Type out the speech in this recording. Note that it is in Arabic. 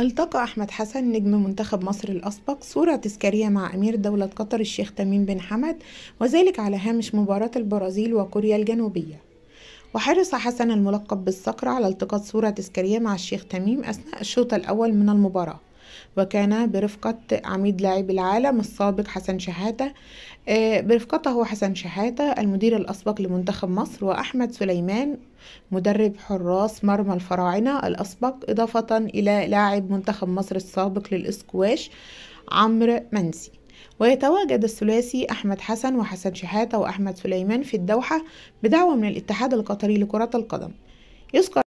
التقى أحمد حسن نجم منتخب مصر الأسبق صورة تذكارية مع أمير دولة قطر الشيخ تميم بن حمد وذلك على هامش مباراة البرازيل وكوريا الجنوبية وحرص حسن الملقب بالصقر على التقاط صورة تذكارية مع الشيخ تميم أثناء الشوط الأول من المباراة وكان برفقة عميد لاعب العالم السابق حسن شحاتة آه، برفقته هو حسن شحاتة المدير الأسبق لمنتخب مصر وأحمد سليمان مدرب حراس مرمى الفراعنة الأسبق إضافة إلى لاعب منتخب مصر السابق للإسكواش عمرو منسي ويتواجد الثلاثي أحمد حسن وحسن شحاتة وأحمد سليمان في الدوحة بدعوة من الاتحاد القطري لكرة القدم يذكر